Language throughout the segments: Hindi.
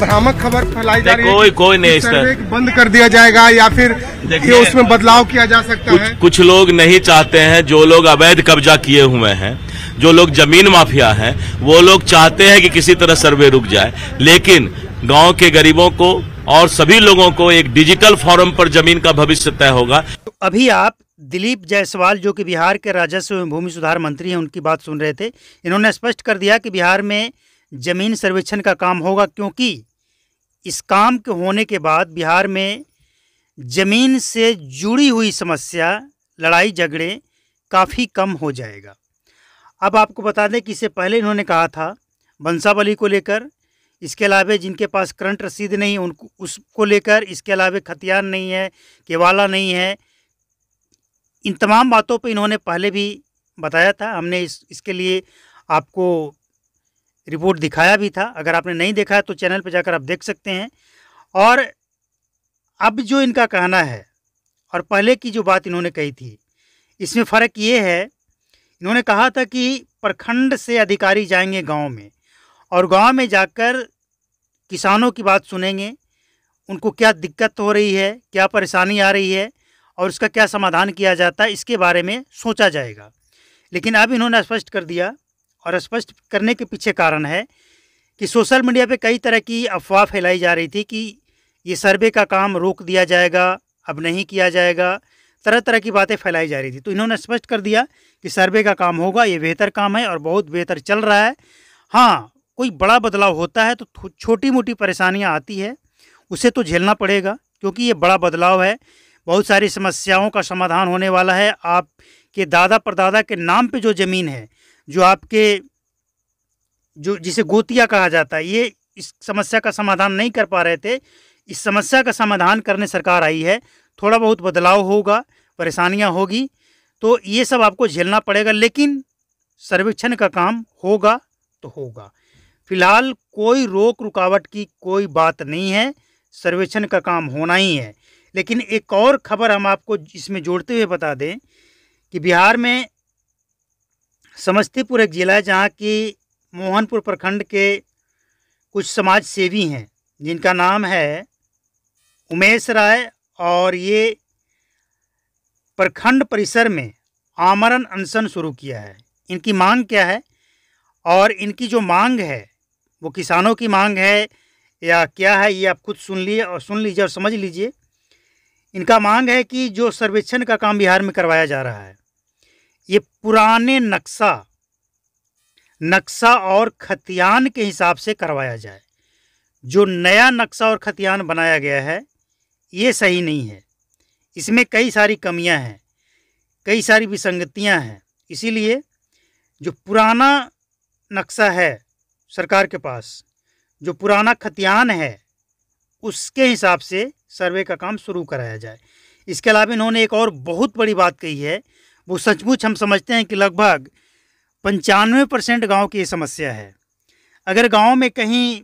भ्रामक खबर फैलाई जा रही है कोई कोई नहीं सर्वे बंद कर दिया जाएगा या फिर ये उसमें बदलाव किया जा सकता कुछ, है कुछ लोग नहीं चाहते हैं जो लोग अवैध कब्जा किए हुए हैं जो लोग जमीन माफिया हैं वो लोग चाहते हैं कि किसी तरह सर्वे रुक जाए लेकिन गांव के गरीबों को और सभी लोगों को एक डिजिटल फॉरम पर जमीन का भविष्य तय होगा अभी आप दिलीप जायसवाल जो कि बिहार के राजस्व एवं भूमि सुधार मंत्री हैं उनकी बात सुन रहे थे इन्होंने स्पष्ट कर दिया कि बिहार में जमीन सर्वेक्षण का काम होगा क्योंकि इस काम के होने के बाद बिहार में ज़मीन से जुड़ी हुई समस्या लड़ाई झगड़े काफ़ी कम हो जाएगा अब आपको बता दें कि इससे पहले इन्होंने कहा था बंसावली को लेकर इसके अलावा जिनके पास करंट रसीद नहीं है उनको उसको लेकर इसके अलावा खतियान नहीं है केवाला नहीं है इन तमाम बातों पर इन्होंने पहले भी बताया था हमने इस इसके लिए आपको रिपोर्ट दिखाया भी था अगर आपने नहीं देखा है तो चैनल पर जाकर आप देख सकते हैं और अब जो इनका कहना है और पहले की जो बात इन्होंने कही थी इसमें फ़र्क ये है इन्होंने कहा था कि प्रखंड से अधिकारी जाएंगे गांव में और गांव में जाकर किसानों की बात सुनेंगे उनको क्या दिक्कत हो रही है क्या परेशानी आ रही है और उसका क्या समाधान किया जाता है इसके बारे में सोचा जाएगा लेकिन अब इन्होंने स्पष्ट कर दिया और स्पष्ट करने के पीछे कारण है कि सोशल मीडिया पे कई तरह की अफवाह फैलाई जा रही थी कि ये सर्वे का काम रोक दिया जाएगा अब नहीं किया जाएगा तरह तरह की बातें फैलाई जा रही थी तो इन्होंने स्पष्ट कर दिया कि सर्वे का काम होगा ये बेहतर काम है और बहुत बेहतर चल रहा है हाँ कोई बड़ा बदलाव होता है तो छोटी मोटी परेशानियाँ आती है उसे तो झेलना पड़ेगा क्योंकि ये बड़ा बदलाव है बहुत सारी समस्याओं का समाधान होने वाला है आपके दादा परदादा के नाम पे जो ज़मीन है जो आपके जो जिसे गोतिया कहा जाता है ये इस समस्या का समाधान नहीं कर पा रहे थे इस समस्या का समाधान करने सरकार आई है थोड़ा बहुत बदलाव होगा परेशानियां होगी तो ये सब आपको झेलना पड़ेगा लेकिन सर्वेक्षण का काम होगा तो होगा फिलहाल कोई रोक रुकावट की कोई बात नहीं है सर्वेक्षण का काम होना ही है लेकिन एक और खबर हम आपको इसमें जोड़ते हुए बता दें कि बिहार में समस्तीपुर एक ज़िला है जहाँ की मोहनपुर प्रखंड के कुछ समाज सेवी हैं जिनका नाम है उमेश राय और ये प्रखंड परिसर में आमरण अनशन शुरू किया है इनकी मांग क्या है और इनकी जो मांग है वो किसानों की मांग है या क्या है ये आप खुद सुन लिए और सुन लीजिए और समझ लीजिए इनका मांग है कि जो सर्वेक्षण का काम बिहार में करवाया जा रहा है ये पुराने नक्शा नक्शा और खतियान के हिसाब से करवाया जाए जो नया नक्शा और खतियान बनाया गया है ये सही नहीं है इसमें कई सारी कमियां हैं कई सारी विसंगतियां हैं इसीलिए जो पुराना नक्शा है सरकार के पास जो पुराना खतियान है उसके हिसाब से सर्वे का काम शुरू कराया जाए इसके अलावा इन्होंने एक और बहुत बड़ी बात कही है वो सचमुच हम समझते हैं कि लगभग पंचानवे परसेंट गाँव की ये समस्या है अगर गाँव में कहीं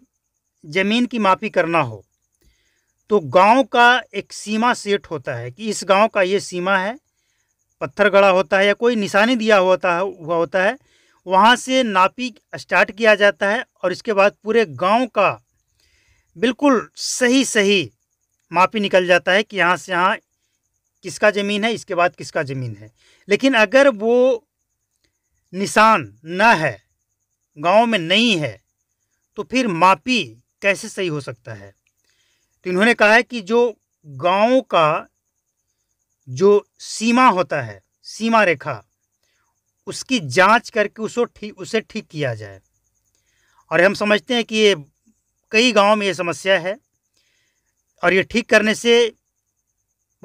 ज़मीन की मापी करना हो तो गांव का एक सीमा सेट होता है कि इस गांव का ये सीमा है पत्थर गड़ा होता है या कोई निशानी दिया होता है हुआ होता है वहाँ से नापी स्टार्ट किया जाता है और इसके बाद पूरे गांव का बिल्कुल सही सही मापी निकल जाता है कि यहाँ से यहाँ किसका ज़मीन है इसके बाद किसका ज़मीन है लेकिन अगर वो निशान न है गांव में नहीं है तो फिर मापी कैसे सही हो सकता है तो इन्होंने कहा है कि जो गाँव का जो सीमा होता है सीमा रेखा उसकी जांच करके उसको ठीक उसे ठीक किया जाए और हम समझते हैं कि ये कई गांव में ये समस्या है और ये ठीक करने से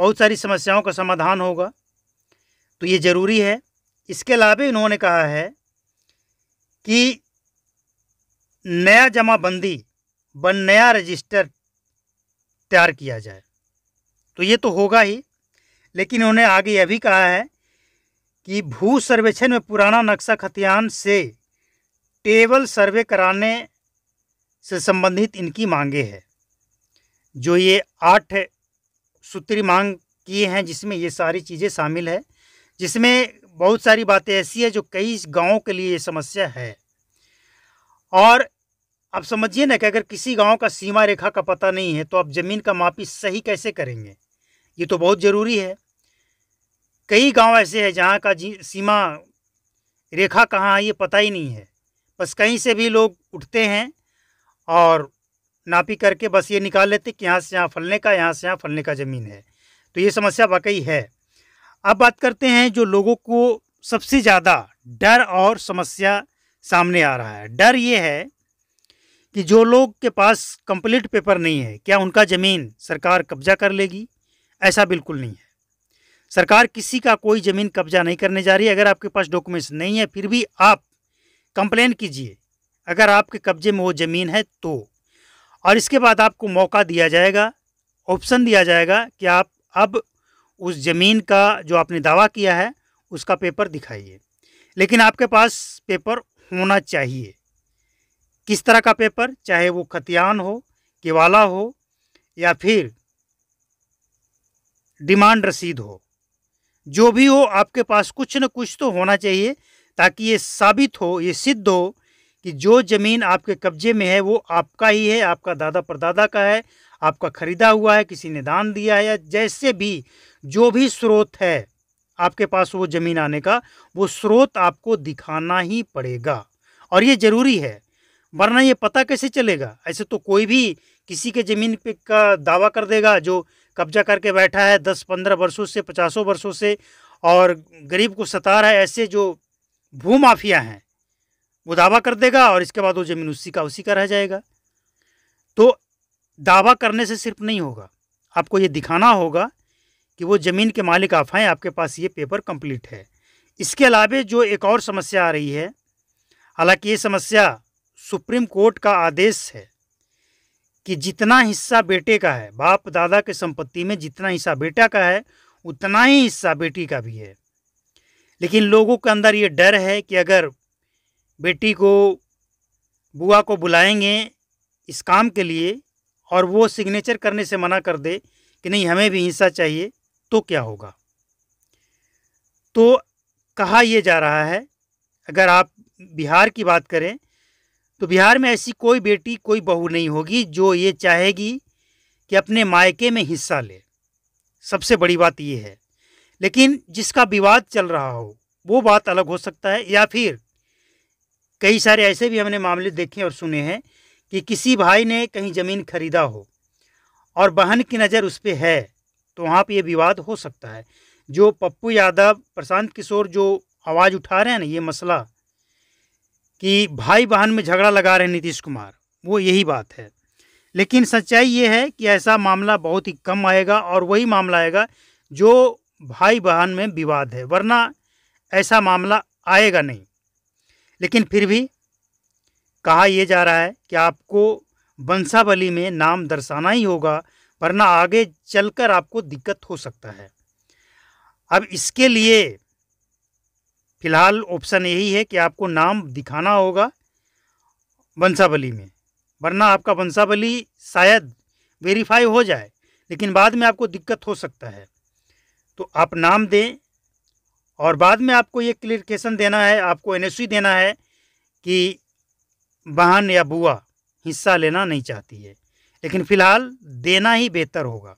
बहुत सारी समस्याओं का समाधान होगा तो ये ज़रूरी है इसके अलावा इन्होंने कहा है कि नया जमाबंदी व नया रजिस्टर तैयार किया जाए तो ये तो होगा ही लेकिन उन्होंने आगे यह भी कहा है कि भू सर्वेक्षण में पुराना नक्शा खतियान से टेबल सर्वे कराने से संबंधित इनकी मांगे हैं जो ये आठ सूत्री मांग किए हैं जिसमें ये सारी चीज़ें शामिल है जिसमें बहुत सारी बातें ऐसी है जो कई गाँव के लिए ये समस्या है और आप समझिए ना कि अगर किसी गांव का सीमा रेखा का पता नहीं है तो आप ज़मीन का मापी सही कैसे करेंगे ये तो बहुत ज़रूरी है कई गांव ऐसे हैं जहां का सीमा रेखा कहाँ है ये पता ही नहीं है बस कहीं से भी लोग उठते हैं और नापी करके बस ये निकाल लेते कि यहाँ से यहाँ फलने का यहाँ से यहाँ फलने का ज़मीन है तो ये समस्या वाकई है अब बात करते हैं जो लोगों को सबसे ज़्यादा डर और समस्या सामने आ रहा है डर ये है कि जो लोग के पास कंप्लीट पेपर नहीं है क्या उनका ज़मीन सरकार कब्जा कर लेगी ऐसा बिल्कुल नहीं है सरकार किसी का कोई ज़मीन कब्जा नहीं करने जा रही है अगर आपके पास डॉक्यूमेंट्स नहीं है फिर भी आप कंप्लेन कीजिए अगर आपके कब्जे में वो ज़मीन है तो और इसके बाद आपको मौका दिया जाएगा ऑप्शन दिया जाएगा कि आप अब उस ज़मीन का जो आपने दावा किया है उसका पेपर दिखाइए लेकिन आपके पास पेपर होना चाहिए किस तरह का पेपर चाहे वो खतियान हो किवाला हो या फिर डिमांड रसीद हो जो भी हो आपके पास कुछ न कुछ तो होना चाहिए ताकि ये साबित हो ये सिद्ध हो कि जो ज़मीन आपके कब्जे में है वो आपका ही है आपका दादा परदादा का है आपका ख़रीदा हुआ है किसी ने दान दिया है या जैसे भी जो भी स्रोत है आपके पास वो ज़मीन आने का वो स्रोत आपको दिखाना ही पड़ेगा और ये ज़रूरी है वरना ये पता कैसे चलेगा ऐसे तो कोई भी किसी के ज़मीन पे का दावा कर देगा जो कब्जा करके बैठा है दस पंद्रह वर्षों से पचासों वर्षों से और गरीब को सता रहा है ऐसे जो भूमाफिया हैं वो दावा कर देगा और इसके बाद वो ज़मीन उसी का उसी का रह जाएगा तो दावा करने से सिर्फ नहीं होगा आपको ये दिखाना होगा कि वो ज़मीन के मालिक आप हैं आपके पास ये पेपर कंप्लीट है इसके अलावा जो एक और समस्या आ रही है हालांकि ये समस्या सुप्रीम कोर्ट का आदेश है कि जितना हिस्सा बेटे का है बाप दादा के संपत्ति में जितना हिस्सा बेटा का है उतना ही हिस्सा बेटी का भी है लेकिन लोगों के अंदर ये डर है कि अगर बेटी को बुआ को बुलाएंगे इस काम के लिए और वो सिग्नेचर करने से मना कर दे कि नहीं हमें भी हिस्सा चाहिए तो क्या होगा तो कहा यह जा रहा है अगर आप बिहार की बात करें तो बिहार में ऐसी कोई बेटी कोई बहू नहीं होगी जो ये चाहेगी कि अपने मायके में हिस्सा ले सबसे बड़ी बात ये है लेकिन जिसका विवाद चल रहा हो वो बात अलग हो सकता है या फिर कई सारे ऐसे भी हमने मामले देखे और सुने हैं कि किसी भाई ने कहीं ज़मीन खरीदा हो और बहन की नज़र उस पर है तो वहाँ पर ये विवाद हो सकता है जो पप्पू यादव प्रशांत किशोर जो आवाज़ उठा रहे हैं ना ये मसला कि भाई बहन में झगड़ा लगा रहे हैं नीतीश कुमार वो यही बात है लेकिन सच्चाई ये है कि ऐसा मामला बहुत ही कम आएगा और वही मामला आएगा जो भाई बहन में विवाद है वरना ऐसा मामला आएगा नहीं लेकिन फिर भी कहा यह जा रहा है कि आपको वंशावली में नाम दर्शाना ही होगा वरना आगे चलकर आपको दिक्कत हो सकता है अब इसके लिए फ़िलहाल ऑप्शन यही है कि आपको नाम दिखाना होगा वंशावली में वरना आपका वंशावली शायद वेरीफाई हो जाए लेकिन बाद में आपको दिक्कत हो सकता है तो आप नाम दें और बाद में आपको ये क्लियरिकेशन देना है आपको एन देना है कि बहन या बुआ हिस्सा लेना नहीं चाहती है लेकिन फ़िलहाल देना ही बेहतर होगा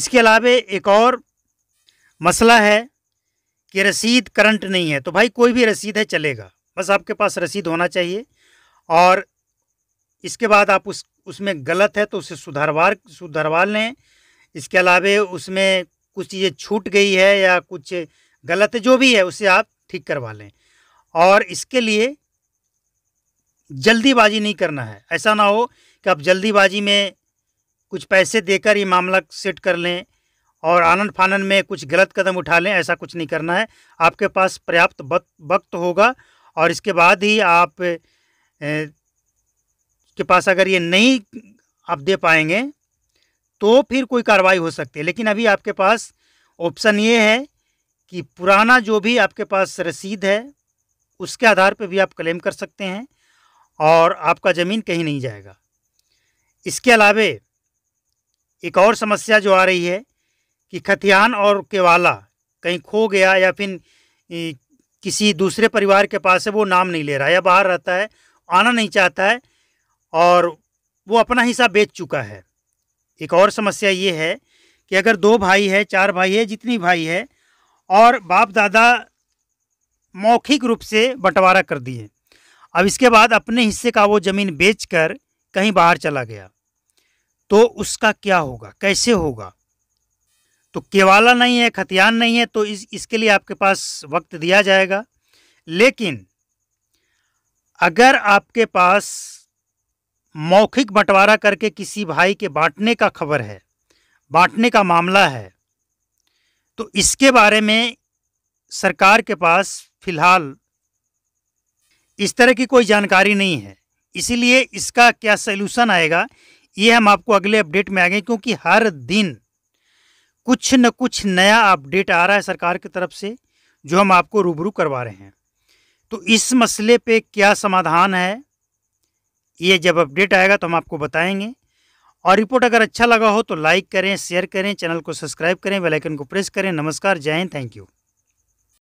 इसके अलावे एक और मसला है कि रसीद करंट नहीं है तो भाई कोई भी रसीद है चलेगा बस आपके पास रसीद होना चाहिए और इसके बाद आप उस उसमें गलत है तो उसे सुधारवार सुधारवा लें इसके अलावे उसमें कुछ चीज़ें छूट गई है या कुछ गलत जो भी है उसे आप ठीक करवा लें और इसके लिए जल्दीबाजी नहीं करना है ऐसा ना हो कि आप जल्दीबाजी में कुछ पैसे देकर ये मामला सेट कर लें और आनंद फानन में कुछ गलत कदम उठा लें ऐसा कुछ नहीं करना है आपके पास पर्याप्त वक्त होगा और इसके बाद ही आप के पास अगर ये नहीं आप दे पाएंगे तो फिर कोई कार्रवाई हो सकती है लेकिन अभी आपके पास ऑप्शन ये है कि पुराना जो भी आपके पास रसीद है उसके आधार पर भी आप क्लेम कर सकते हैं और आपका ज़मीन कहीं नहीं जाएगा इसके अलावे एक और समस्या जो आ रही है कि खतिहान और केवाला कहीं खो गया या फिर किसी दूसरे परिवार के पास है वो नाम नहीं ले रहा या बाहर रहता है आना नहीं चाहता है और वो अपना हिस्सा बेच चुका है एक और समस्या ये है कि अगर दो भाई है चार भाई है जितनी भाई है और बाप दादा मौखिक रूप से बंटवारा कर दिए अब इसके बाद अपने हिस्से का वो ज़मीन बेचकर कहीं बाहर चला गया तो उसका क्या होगा कैसे होगा तो केवाला नहीं है खतियान नहीं है तो इस इसके लिए आपके पास वक्त दिया जाएगा लेकिन अगर आपके पास मौखिक बंटवारा करके किसी भाई के बांटने का खबर है बांटने का मामला है तो इसके बारे में सरकार के पास फिलहाल इस तरह की कोई जानकारी नहीं है इसीलिए इसका क्या सल्यूशन आएगा ये हम आपको अगले अपडेट में आएंगे क्योंकि हर दिन कुछ न कुछ नया अपडेट आ रहा है सरकार की तरफ से जो हम आपको रूबरू करवा रहे हैं तो इस मसले पे क्या समाधान है ये जब अपडेट आएगा तो हम आपको बताएंगे और रिपोर्ट अगर अच्छा लगा हो तो लाइक करें शेयर करें चैनल को सब्सक्राइब करें वेलाइकन को प्रेस करें नमस्कार जय हिंद थैंक यू